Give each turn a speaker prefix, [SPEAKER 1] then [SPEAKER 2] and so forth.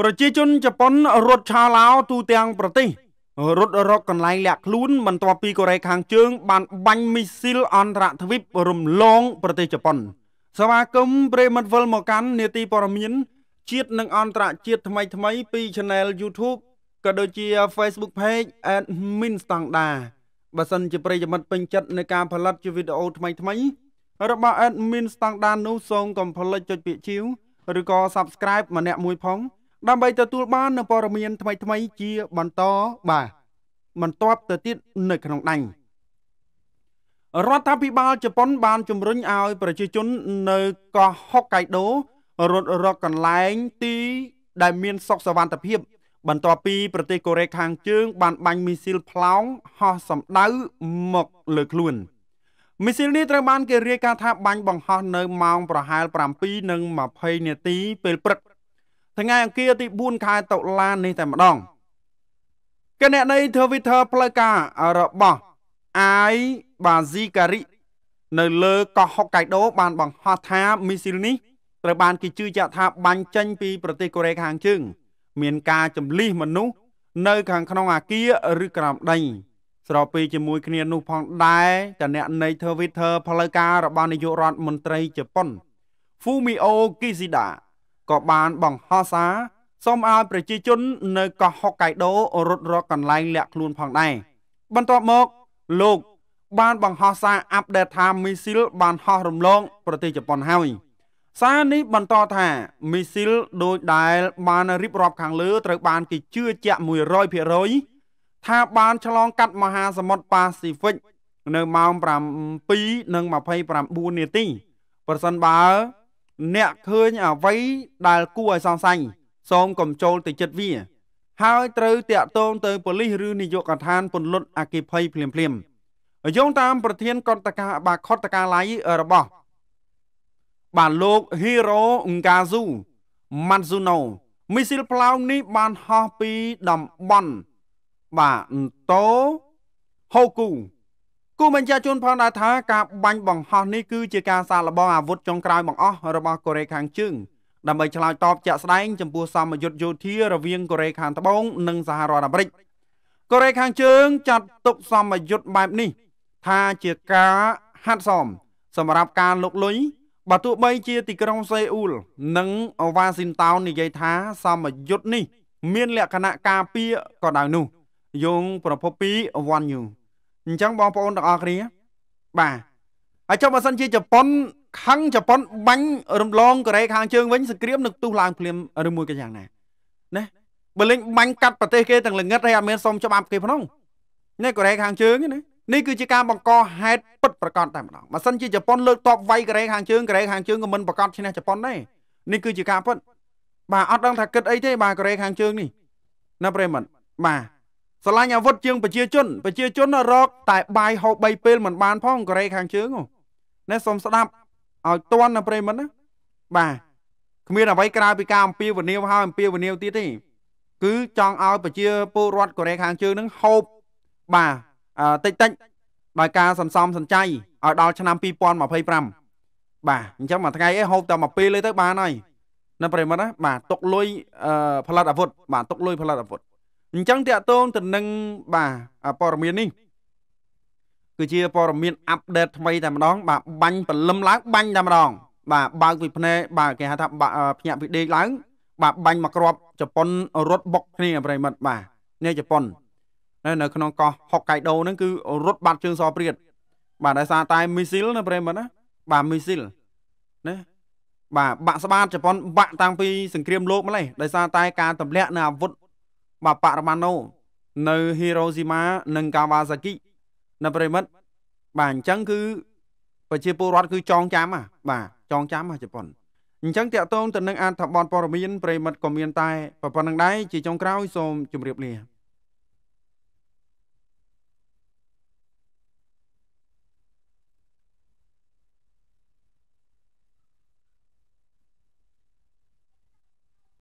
[SPEAKER 1] ប្រជាជនជប៉ុនរត់ឆាឡោទូទាំង ប្រទេសរត់រកកន្លែងលាក់ខ្លួនបន្ទាប់ពីកូរ៉េខាងជើង បានបាញ់មីស៊ីលអន្តរទ្វីបរំលង ប្រទេសជប៉ុនសមាគមព្រេមិតវិលមកកាន់នេតិព័រមៀនជាតិនិងអន្តរជាតិថ្មីថ្មីពី Channel YouTube ក៏ដូចជា Facebook Page Admin Standard បើសិន ជាប្រិយមិត្តពេញចិត្តនៃការផលិតជាវីដេអូថ្មីថ្មី របស់ Admin Standard នោះសូមកុំភ្លេចចុចពាក្យជាវឬក៏ Subscribe ម្នាក់មួយផងដើម្បីទទួលបាននូវព័ត៌មានថ្មីៗជាបន្តបាទបន្ទាប់ទៅទៀតនៅក្នុងដៃរដ្ឋាភិបាលជប៉ុនបានជំរុញឲ្យ ប្រជាជន នៅកោះហុកកៃដូ រត់រកកន្លែងទី ដែលមានសុខសវត្ថិភាពបន្ទាប់ពីប្រទេសកូរ៉េខាងជើង បានបាញ់មីស៊ីលផ្លោងហោះសម្ដៅមកលើខ្លួនមីស៊ីលនេះត្រូវបានគេរាយការណ៍ថាបាញ់បង្ហោះនៅម៉ោងប្រហែល7:20នាទីពេលព្រឹកថ្ងៃអង្គារទី4ខែតុលានេះតែម្ដងគណនី Twitter ផ្លូវការរបស់ AI Bazikari នៅលើកោះហុកកៃដូ បានបង្ហោះថាមីស៊ីលនេះត្រូវបានគេជឿជាក់ថាបាញ់ចេញពីប្រទេសកូរ៉េខាងជើងមានការចម្លិះមនុស្សនៅ ខាងក្នុងអាគារឬក្រោមដី ស្របពេលជាមួយ គ្នានោះផងដែរគណនី Twitter ផ្លូវការរបស់នាយករដ្ឋមន្ត្រីជប៉ុន Fumio Kishida ក៏បានបង្ហោះសារសូមឲ្យប្រជាជននៅកោះហុកកៃដូរត់រកកន្លែងលាក់ខ្លួនផងដែរបន្ទាប់មកលោក បានបង្ហោះសារអាប់ដេតថាមីស៊ីល បានហោះរំលងប្រទេសជប៉ុនហើយសារនេះបន្តថាមីស៊ីលដូចដែលបានរៀបរាប់ខាងលើត្រូវបានគេជឿជាក់100%ថាបានឆ្លងកាត់មហាសមុទ្រប៉ាស៊ីហ្វិកនៅម៉ោង7:29នាទីប្រសិនបើអ្នកឃើញអ្វីដែលគួរឲ្យសង្ស័យសូមកុំចូលទៅចិត្តវាហើយត្រូវតាក់ទងទៅប៉ូលីសឬនាយកដ្ឋានពន្លត់អគិភ័យភ្លាមភ្លាមយោងតាមប្រធានកន្តកាបាខតកាឡៃរបស់បានលោក Hero Ngazu Manzuno មីស៊ីលផ្លោងនេះបានហោះពីតំបន់បាទតូហូគូគូបញ្ជាជូនផងដែរថាការបាញ់បង្ហោះនេះគឺជាការសាកល្បងអាវុធចុងក្រោយបង្អស់របស់កូរ៉េខាងជើងដើម្បីឆ្លើយតបជាក់ស្ដែងចំពោះសមយុទ្ធយោធារវាងកូរ៉េខាងត្បូងនិងសហរដ្ឋអាមេរិកកូរ៉េខាងជើងចាត់ទុកសមយុទ្ធបែបនេះ ថាជាការហាត់សមសម្រាប់ការលុកលុយបើទោះបីជាទីក្រុងសេអ៊ូល និងវ៉ាស៊ីនតោននិយាយថាសមយុទ្ធនេះ មានលក្ខណៈការពារក៏ដោយនោះយោងប្រភពពី One News អញ្ចឹងបងប្អូនទាំងអស់គ្នាបាទហើយចុះបើសិនជាជប៉ុនខឹងជប៉ុនបាញ់រំលងកូរ៉េខាងជើងវិញសង្គ្រាមនឹងទុះឡើងភ្លាមឬមួយក៏យ៉ាងណាណាបើលេងបាញ់កាត់ប្រទេសគេទាំងលងិតហើយអត់មានសុំច្បាប់គេផងនេះកូរ៉េខាងជើងណានេះគឺជាការបង្កហេតុពិតប្រកបតែម្ដងបើសិនជាជប៉ុនលើកតបវាយកូរ៉េខាងជើងកូរ៉េខាងជើងក៏មិនប្រកាសឈ្នះជប៉ុនដែរនេះគឺជាការពិតបាទអត់ដឹងថាគិតអីទេបាទកូរ៉េខាងជើងនេះណាប្រិមត្តបាទស្រឡាញ់អាវុធជាងប្រជាជនប្រជាជន រកតែបាយហូប3ពេលមិនបានផងកូរ៉េខាងជើងណែសូមស្ដាប់ឲ្យតន់ណាប្រិមិត្តណាបាទគ្មានអ្វីក្រៅពីការអំពាវនាវហើយអំពាវនាវទៀតទេគឺចង់ឲ្យប្រជាពលរដ្ឋកូរ៉េខាងជើងនឹងហូបបាទតិចតិចដោយការសន្សំសន្ចៃឲ្យដល់ឆ្នាំ2025បាទអញ្ចឹងមួយថ្ងៃឯងហូបតែមួយពេលទេទៅបានហើយណាប្រិមិត្តណាបាទຕົកលុយផលិតអាវុធបាទຕົកលុយផលិតអាវុធអញ្ចឹងតកតងទៅនឹងបាទព័ត៌មាននេះគឺជាព័ត៌មានអាប់ដេតថ្មីតែម្ដងបាទបាញ់ព្រលឹមឡើងបាញ់តែម្ដងបាទបើកពីភ្នែកបាទគេហៅថាភ្ញាក់ពីដេកឡើងបាទបាញ់មកគ្រាប់ជប៉ុនរត់បុកគ្នាប្រិមិត្តបាទនៅជប៉ុន នៅនៅក្នុងកោះហុកកៃដូហ្នឹងគឺរត់បាត់ជើងសព្រាតបាទដោយសារតែមីស៊ីលណាប្រិមិត្តណាបាទមីស៊ីលណាបាទបាក់ស្បាតជប៉ុនបាក់តាំងពីសង្គ្រាមលោកម្លេះដោយសារតែការទម្លាក់នៅអាវុធបាបរម៉ាណូនៅហេរ៉ូស៊ីម៉ានិងកាវ៉ាសាគី នៅប្រិមិត្តបាទអញ្ចឹងគឺប្រជាពលរដ្ឋគឺចងចាំហ่ะបាទចងចាំហ่ะជប៉ុនអញ្ចឹងតកតងទៅនឹងអត្ថបទព័ត៌មានប្រិមិត្តក៏មានតែប៉ុណ្្នឹងដែរជាចុងក្រោយ សូមជម្រាបលា